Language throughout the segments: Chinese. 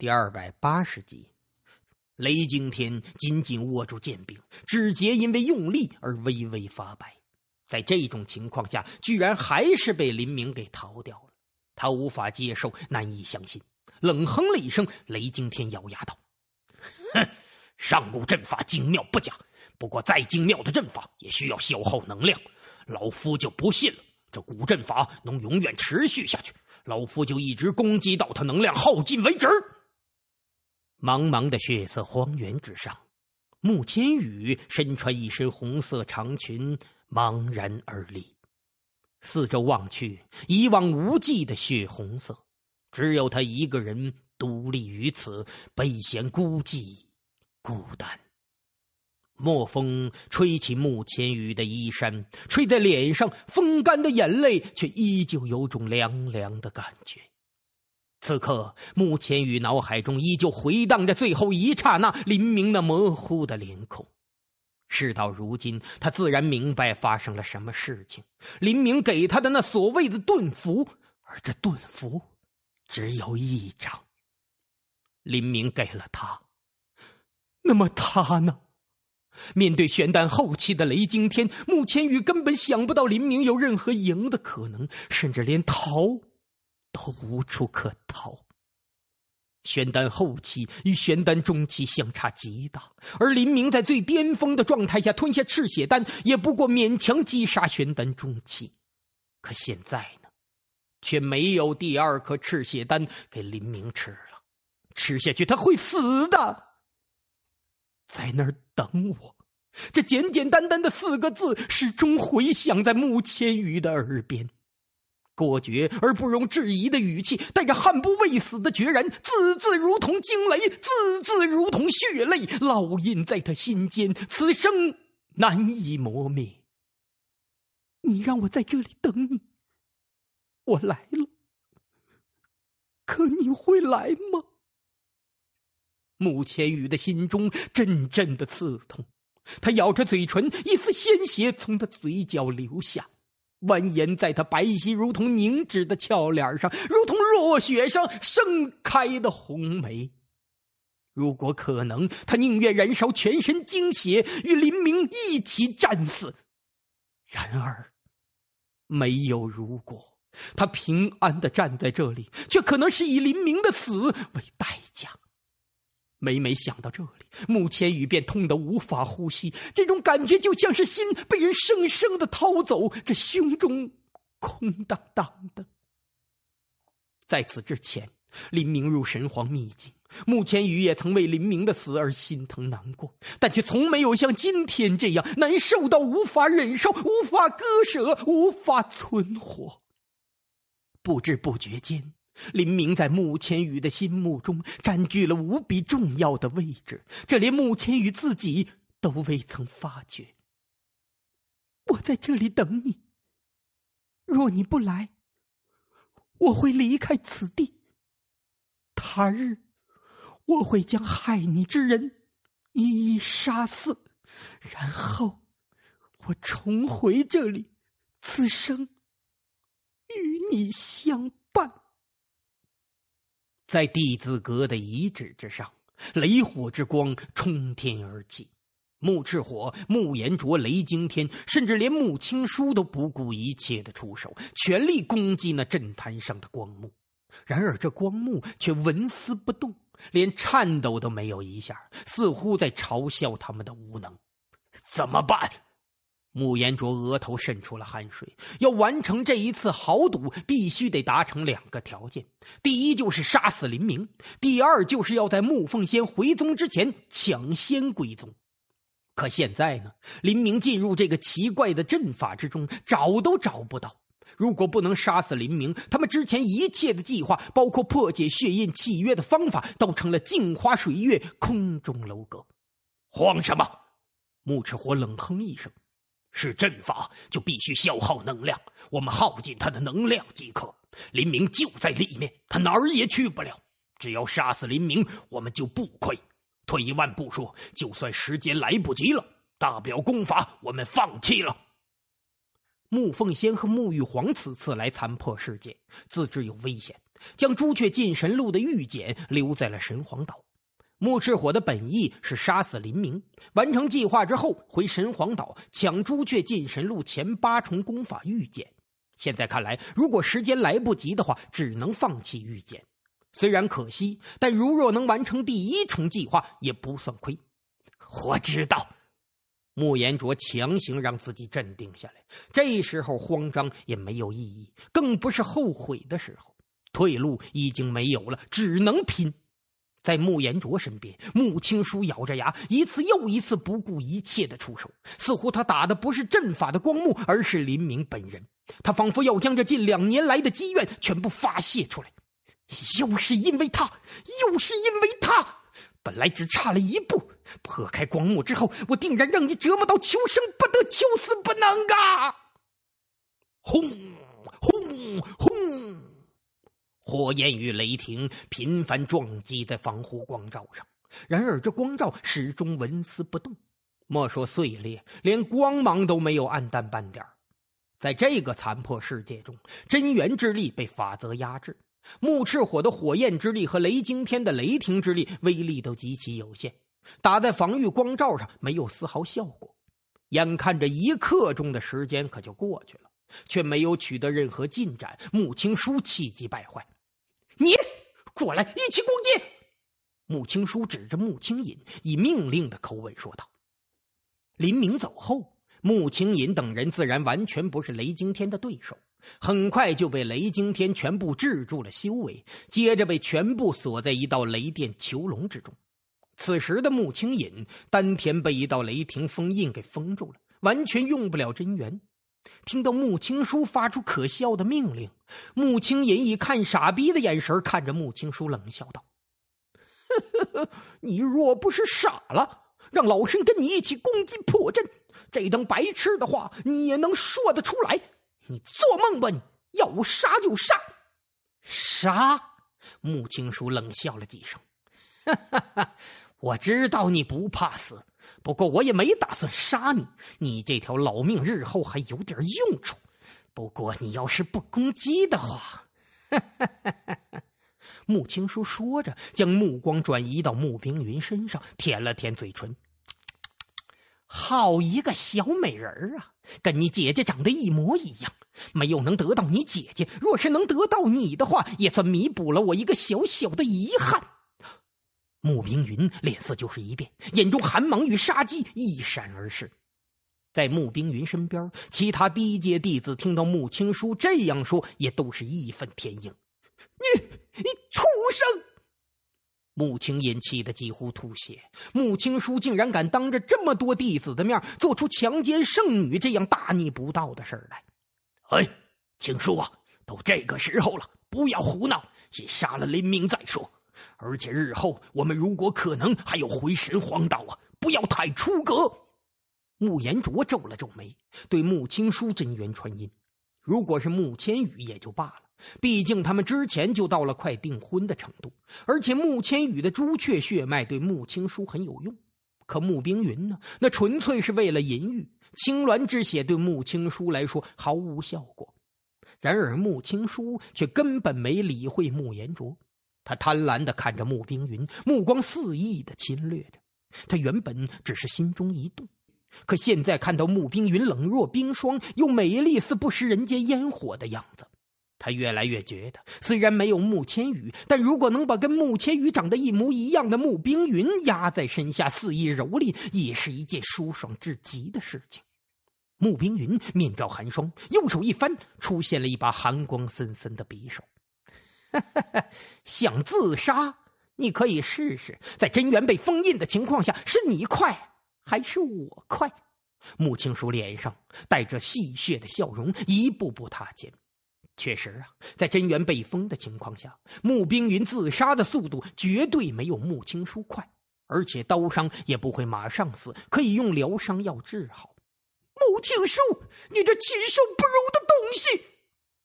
第二百八十集，雷惊天紧紧握住剑柄，指节因为用力而微微发白。在这种情况下，居然还是被林明给逃掉了。他无法接受，难以相信，冷哼了一声。雷惊天咬牙道：“哼，上古阵法精妙不假，不过再精妙的阵法也需要消耗能量。老夫就不信了，这古阵法能永远持续下去。老夫就一直攻击到他能量耗尽为止。”茫茫的血色荒原之上，慕千羽身穿一身红色长裙，茫然而立。四周望去，一望无际的血红色，只有他一个人独立于此，倍显孤寂、孤单。墨风吹起慕千羽的衣衫，吹在脸上，风干的眼泪却依旧有种凉凉的感觉。此刻，穆千羽脑海中依旧回荡着最后一刹那林明那模糊的脸孔。事到如今，他自然明白发生了什么事情。林明给他的那所谓的盾符，而这盾符，只有一张。林明给了他，那么他呢？面对玄丹后期的雷惊天，穆千羽根本想不到林明有任何赢的可能，甚至连逃。都无处可逃。玄丹后期与玄丹中期相差极大，而林明在最巅峰的状态下吞下赤血丹，也不过勉强击杀玄丹中期。可现在呢，却没有第二颗赤血丹给林明吃了，吃下去他会死的。在那儿等我，这简简单单的四个字始终回响在穆千羽的耳边。果决而不容置疑的语气，带着悍不畏死的决然，字字如同惊雷，字字如同血泪，烙印在他心间，此生难以磨灭。你让我在这里等你，我来了，可你会来吗？穆千羽的心中阵阵的刺痛，他咬着嘴唇，一丝鲜血从他嘴角流下。蜿蜒在他白皙如同凝脂的俏脸上，如同落雪上盛开的红梅。如果可能，他宁愿燃烧全身精血，与林明一起战死。然而，没有如果，他平安的站在这里，却可能是以林明的死为代价。每每想到这里，穆千羽便痛得无法呼吸，这种感觉就像是心被人生生的掏走，这胸中空荡荡的。在此之前，林明入神皇秘境，穆千羽也曾为林明的死而心疼难过，但却从没有像今天这样难受到无法忍受、无法割舍、无法存活。不知不觉间。林明在穆千羽的心目中占据了无比重要的位置，这连穆千羽自己都未曾发觉。我在这里等你，若你不来，我会离开此地。他日，我会将害你之人一一杀死，然后我重回这里，此生与你相。在弟子阁的遗址之上，雷火之光冲天而起。穆赤火、穆延卓、雷惊天，甚至连穆青书都不顾一切的出手，全力攻击那阵坛上的光幕。然而，这光幕却纹丝不动，连颤抖都没有一下，似乎在嘲笑他们的无能。怎么办？穆延卓额头渗出了汗水。要完成这一次豪赌，必须得达成两个条件：第一，就是杀死林明；第二，就是要在穆凤仙回宗之前抢先归宗。可现在呢？林明进入这个奇怪的阵法之中，找都找不到。如果不能杀死林明，他们之前一切的计划，包括破解血印契约的方法，都成了镜花水月、空中楼阁。慌什么？穆赤火冷哼一声。是阵法，就必须消耗能量。我们耗尽它的能量即可。林明就在里面，他哪儿也去不了。只要杀死林明，我们就不亏。退一万步说，就算时间来不及了，大表功法，我们放弃了。沐凤仙和沐玉皇此次来残破世界，自知有危险，将《朱雀禁神录》的玉简留在了神皇岛。木赤火的本意是杀死林明，完成计划之后回神皇岛抢朱雀进神路前八重功法玉简。现在看来，如果时间来不及的话，只能放弃玉简。虽然可惜，但如若能完成第一重计划，也不算亏。我知道，穆延卓强行让自己镇定下来。这时候慌张也没有意义，更不是后悔的时候。退路已经没有了，只能拼。在穆言卓身边，穆青书咬着牙，一次又一次不顾一切的出手，似乎他打的不是阵法的光幕，而是林明本人。他仿佛要将这近两年来的积怨全部发泄出来。又是因为他，又是因为他！本来只差了一步，破开光幕之后，我定然让你折磨到求生不得，求死不能啊！轰！轰！轰！火焰与雷霆频繁撞击在防护光罩上，然而这光罩始终纹丝不动，莫说碎裂，连光芒都没有暗淡半点儿。在这个残破世界中，真元之力被法则压制，木赤火的火焰之力和雷惊天的雷霆之力威力都极其有限，打在防御光罩上没有丝毫效果。眼看着一刻钟的时间可就过去了，却没有取得任何进展，穆青书气急败坏。你过来一起攻击！穆青书指着穆青隐，以命令的口吻说道。林明走后，穆青隐等人自然完全不是雷惊天的对手，很快就被雷惊天全部制住了修为，接着被全部锁在一道雷电囚笼之中。此时的穆青隐丹田被一道雷霆封印给封住了，完全用不了真元。听到穆青书发出可笑的命令，穆青隐以看傻逼的眼神看着穆青书，冷笑道：“你若不是傻了，让老身跟你一起攻击破阵，这等白痴的话，你也能说得出来？你做梦吧！你要杀就杀，杀！”穆青书冷笑了几声：“ 哈哈哈，我知道你不怕死。”不过我也没打算杀你，你这条老命日后还有点用处。不过你要是不攻击的话，哈哈哈哈哈！穆青书说着，将目光转移到穆冰云身上，舔了舔嘴唇：“好一个小美人啊，跟你姐姐长得一模一样。没有能得到你姐姐，若是能得到你的话，也算弥补了我一个小小的遗憾。”穆冰云脸色就是一变，眼中寒芒与杀机一闪而逝。在穆冰云身边，其他低阶弟子听到穆青书这样说，也都是义愤填膺：“你你畜生！”穆青音气得几乎吐血。穆青书竟然敢当着这么多弟子的面，做出强奸圣女这样大逆不道的事儿来！哎，青书啊，都这个时候了，不要胡闹，先杀了林明再说。而且日后我们如果可能，还要回神荒岛啊！不要太出格。穆延卓皱了皱眉，对穆青书真言传音：“如果是穆千羽也就罢了，毕竟他们之前就到了快订婚的程度。而且穆千羽的朱雀血脉对穆青书很有用。可穆冰云呢？那纯粹是为了淫欲。青鸾之血对穆青书来说毫无效果。然而穆青书却根本没理会穆延卓。”他贪婪的看着穆冰云，目光肆意的侵略着。他原本只是心中一动，可现在看到穆冰云冷若冰霜又美丽似不食人间烟火的样子，他越来越觉得，虽然没有穆千羽，但如果能把跟穆千羽长得一模一样的穆冰云压在身下肆意蹂躏，也是一件舒爽至极的事情。穆冰云面罩寒霜，右手一翻，出现了一把寒光森森的匕首。哈哈哈！想自杀？你可以试试。在真元被封印的情况下，是你快还是我快？穆青书脸上带着戏谑的笑容，一步步踏前。确实啊，在真元被封的情况下，穆冰云自杀的速度绝对没有穆青书快，而且刀伤也不会马上死，可以用疗伤药治好。穆青书，你这禽兽不如的东西！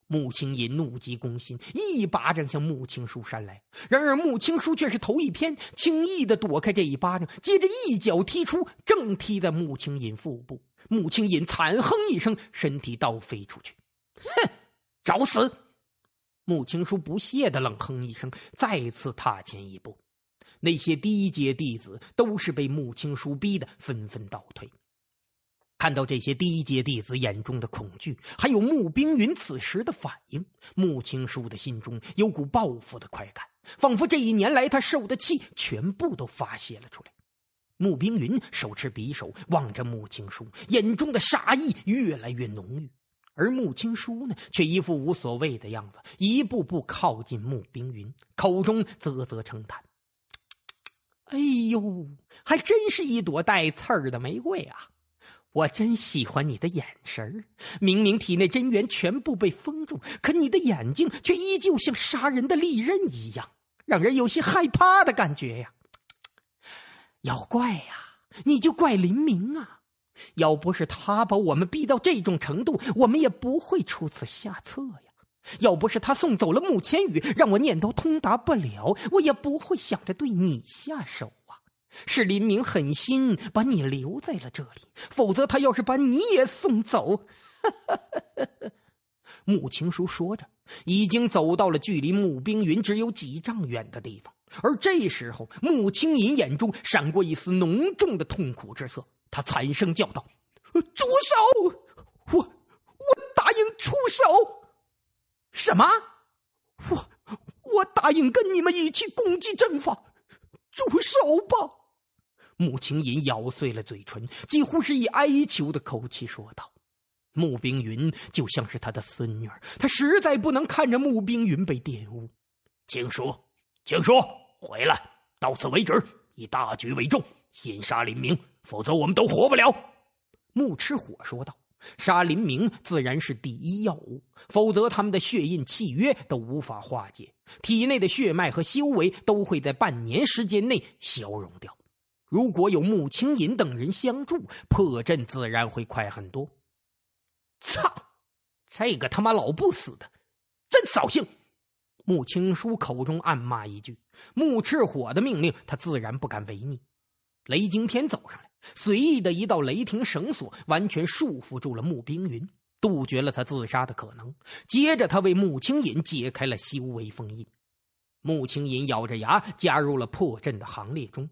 穆青引怒急攻心，一巴掌向穆青书扇来。然而穆青书却是头一偏，轻易的躲开这一巴掌，接着一脚踢出，正踢在穆青引腹部。穆青引惨哼一声，身体倒飞出去。哼，找死！穆青书不屑的冷哼一声，再次踏前一步。那些低阶弟子都是被穆青书逼的，纷纷倒退。看到这些低阶弟子眼中的恐惧，还有穆冰云此时的反应，穆青书的心中有股报复的快感，仿佛这一年来他受的气全部都发泄了出来。穆冰云手持匕首，望着穆青书，眼中的杀意越来越浓郁，而穆青书呢，却一副无所谓的样子，一步步靠近穆冰云，口中啧啧称叹：“哎呦，还真是一朵带刺儿的玫瑰啊！”我真喜欢你的眼神明明体内真元全部被封住，可你的眼睛却依旧像杀人的利刃一样，让人有些害怕的感觉呀。要怪呀，你就怪林明啊！要不是他把我们逼到这种程度，我们也不会出此下策呀。要不是他送走了慕千羽，让我念头通达不了，我也不会想着对你下手。是林明狠心把你留在了这里，否则他要是把你也送走，哈哈！哈哈哈！穆青书说着，已经走到了距离穆冰云只有几丈远的地方。而这时候，穆青云眼中闪过一丝浓重的痛苦之色，他惨声叫道：“住手！我我答应出手！什么？我我答应跟你们一起攻击阵法，住手吧！”穆青云咬碎了嘴唇，几乎是以哀求的口气说道：“穆冰云就像是他的孙女，他实在不能看着穆冰云被玷污。”“请说，请说，回来，到此为止，以大局为重，先杀林明，否则我们都活不了。”穆赤火说道：“杀林明自然是第一要务，否则他们的血印契约都无法化解，体内的血脉和修为都会在半年时间内消融掉。”如果有穆青银等人相助，破阵自然会快很多。操！这个他妈老不死的，真扫兴！穆青书口中暗骂一句：“穆赤火的命令，他自然不敢违逆。”雷惊天走上来，随意的一道雷霆绳索，完全束缚住了穆冰云，杜绝了他自杀的可能。接着，他为穆青银解开了修为封印。穆青银咬着牙，加入了破阵的行列中。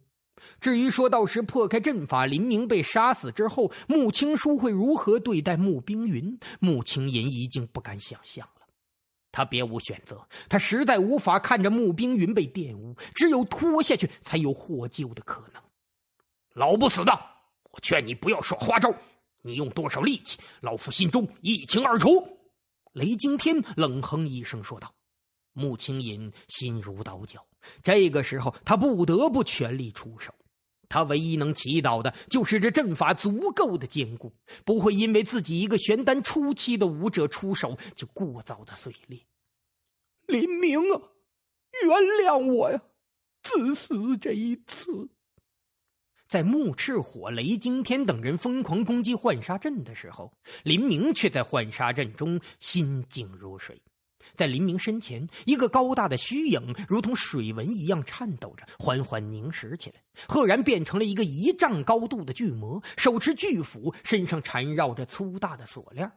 至于说到时破开阵法，林明被杀死之后，穆青书会如何对待穆冰云，穆青云已经不敢想象了。他别无选择，他实在无法看着穆冰云被玷污，只有拖下去才有获救的可能。老不死的，我劝你不要耍花招，你用多少力气，老夫心中一清二楚。”雷惊天冷哼一声说道。穆青云心如刀绞，这个时候他不得不全力出手。他唯一能祈祷的就是这阵法足够的坚固，不会因为自己一个玄丹初期的武者出手就过早的碎裂。林明啊，原谅我呀，自私这一次。在木赤火、雷惊天等人疯狂攻击幻沙阵的时候，林明却在幻沙阵中心静如水。在林明身前，一个高大的虚影如同水纹一样颤抖着，缓缓凝实起来，赫然变成了一个一丈高度的巨魔，手持巨斧，身上缠绕着粗大的锁链。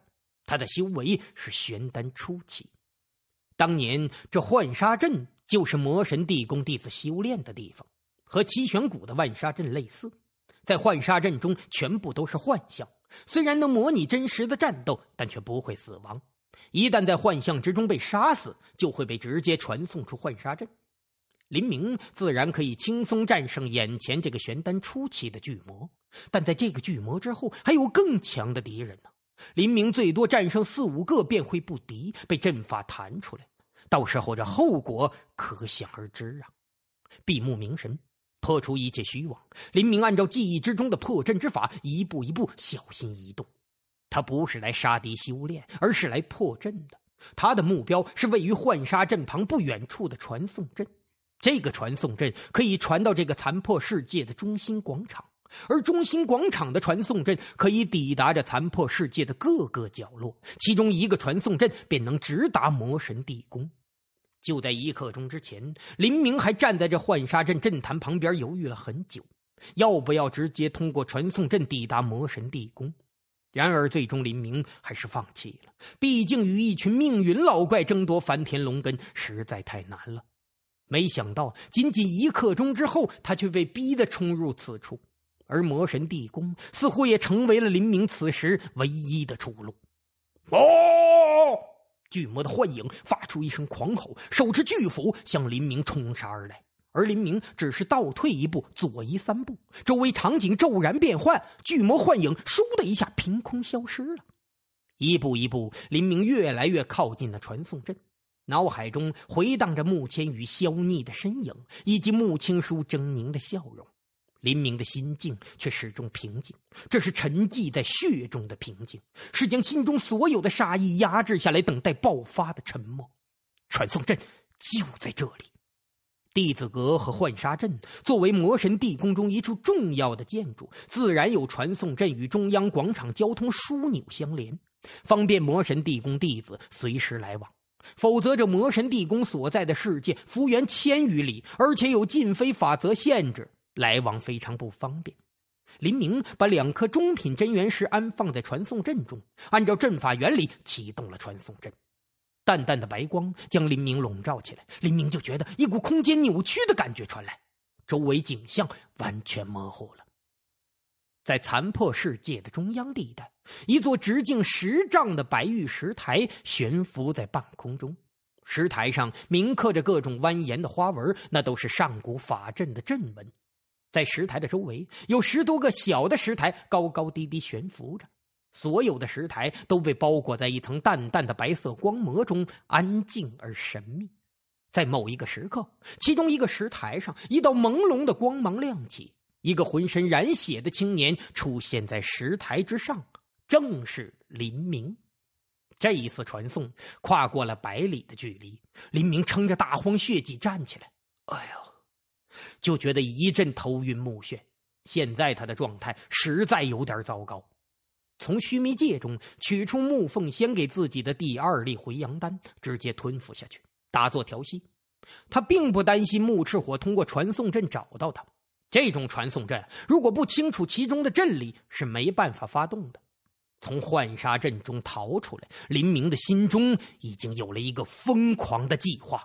他的修为是玄丹初期。当年这幻沙阵就是魔神地宫弟子修炼的地方，和七玄谷的万沙阵类似。在幻沙阵中，全部都是幻象，虽然能模拟真实的战斗，但却不会死亡。一旦在幻象之中被杀死，就会被直接传送出幻杀阵。林明自然可以轻松战胜眼前这个玄丹初期的巨魔，但在这个巨魔之后，还有更强的敌人呢。林明最多战胜四五个，便会不敌，被阵法弹出来。到时候这后果可想而知啊！闭目凝神，破除一切虚妄。林明按照记忆之中的破阵之法，一步一步小心移动。他不是来杀敌修炼，而是来破阵的。他的目标是位于幻纱阵旁不远处的传送阵。这个传送阵可以传到这个残破世界的中心广场，而中心广场的传送阵可以抵达这残破世界的各个角落。其中一个传送阵便能直达魔神地宫。就在一刻钟之前，林明还站在这幻纱阵阵坛旁边犹豫了很久，要不要直接通过传送阵抵达魔神地宫。然而，最终林明还是放弃了。毕竟，与一群命运老怪争夺梵天龙根实在太难了。没想到，仅仅一刻钟之后，他却被逼得冲入此处，而魔神地宫似乎也成为了林明此时唯一的出路。哦！巨魔的幻影发出一声狂吼，手持巨斧向林明冲杀而来。而林明只是倒退一步，左移三步，周围场景骤然变换，巨魔幻影倏的一下凭空消失了。一步一步，林明越来越靠近那传送阵，脑海中回荡着穆千羽、萧逆的身影，以及穆青书狰狞的笑容。林明的心境却始终平静，这是沉寂在血中的平静，是将心中所有的杀意压制下来，等待爆发的沉默。传送阵就在这里。弟子阁和幻沙阵作为魔神地宫中一处重要的建筑，自然有传送阵与中央广场交通枢纽相连，方便魔神地宫弟子随时来往。否则，这魔神地宫所在的世界幅员千余里，而且有禁非法则限制，来往非常不方便。林明把两颗中品真元石安放在传送阵中，按照阵法原理启动了传送阵。淡淡的白光将林明笼罩起来，林明就觉得一股空间扭曲的感觉传来，周围景象完全模糊了。在残破世界的中央地带，一座直径十丈的白玉石台悬浮在半空中，石台上铭刻着各种蜿蜒的花纹，那都是上古法阵的阵纹。在石台的周围，有十多个小的石台高高低低悬浮着。所有的石台都被包裹在一层淡淡的白色光膜中，安静而神秘。在某一个时刻，其中一个石台上，一道朦胧的光芒亮起，一个浑身染血的青年出现在石台之上，正是林明。这一次传送跨过了百里的距离，林明撑着大荒血迹站起来，哎呦，就觉得一阵头晕目眩。现在他的状态实在有点糟糕。从须弥界中取出木凤仙给自己的第二粒回阳丹，直接吞服下去，打坐调息。他并不担心木赤火通过传送阵找到他。这种传送阵如果不清楚其中的阵力，是没办法发动的。从幻杀阵中逃出来，林明的心中已经有了一个疯狂的计划。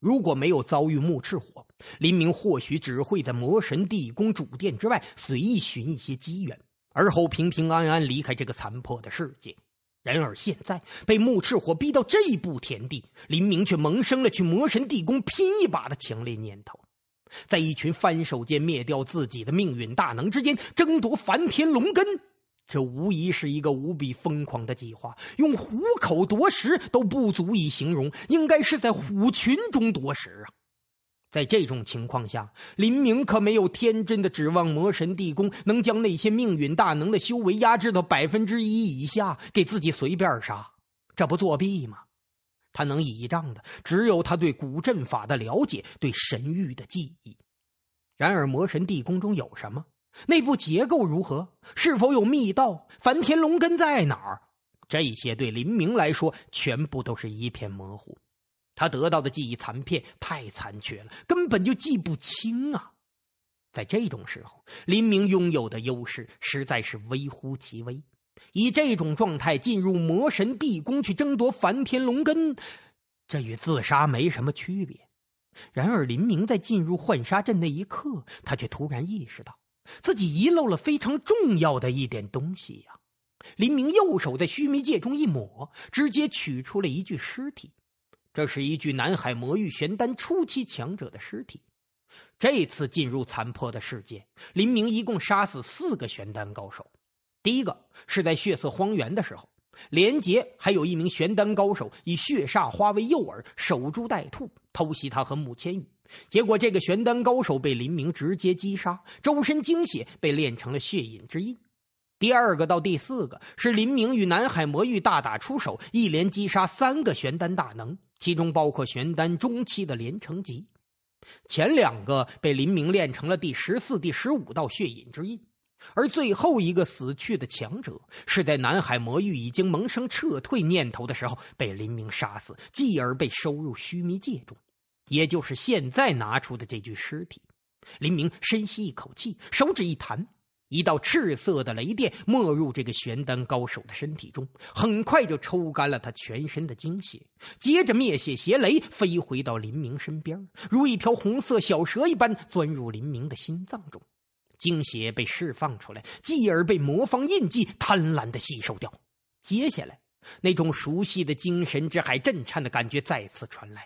如果没有遭遇木赤火，林明或许只会在魔神地宫主殿之外随意寻一些机缘。而后平平安安离开这个残破的世界。然而现在被木赤火逼到这步田地，林明却萌生了去魔神地宫拼一把的强烈念头。在一群翻手间灭掉自己的命运大能之间争夺梵天龙根，这无疑是一个无比疯狂的计划。用虎口夺食都不足以形容，应该是在虎群中夺食啊！在这种情况下，林明可没有天真的指望魔神地宫能将那些命运大能的修为压制到百分之一以下，给自己随便杀，这不作弊吗？他能倚仗的只有他对古阵法的了解，对神域的记忆。然而，魔神地宫中有什么？内部结构如何？是否有密道？梵天龙根在哪儿？这些对林明来说，全部都是一片模糊。他得到的记忆残片太残缺了，根本就记不清啊！在这种时候，林明拥有的优势实在是微乎其微。以这种状态进入魔神地宫去争夺梵天龙根，这与自杀没什么区别。然而，林明在进入幻杀阵那一刻，他却突然意识到自己遗漏了非常重要的一点东西呀！林明右手在须弥界中一抹，直接取出了一具尸体。这是一具南海魔域玄丹初期强者的尸体。这次进入残破的世界，林明一共杀死四个玄丹高手。第一个是在血色荒原的时候，连杰还有一名玄丹高手以血煞花为诱饵，守株待兔偷袭他和穆千羽，结果这个玄丹高手被林明直接击杀，周身精血被炼成了血饮之印。第二个到第四个是林明与南海魔域大打出手，一连击杀三个玄丹大能，其中包括玄丹中期的连城吉。前两个被林明练成了第十四、第十五道血引之印，而最后一个死去的强者是在南海魔域已经萌生撤退念头的时候被林明杀死，继而被收入须弥界中，也就是现在拿出的这具尸体。林明深吸一口气，手指一弹。一道赤色的雷电没入这个玄丹高手的身体中，很快就抽干了他全身的精血。接着灭血邪雷飞回到林明身边，如一条红色小蛇一般钻入林明的心脏中，精血被释放出来，继而被魔方印记贪婪的吸收掉。接下来，那种熟悉的精神之海震颤的感觉再次传来。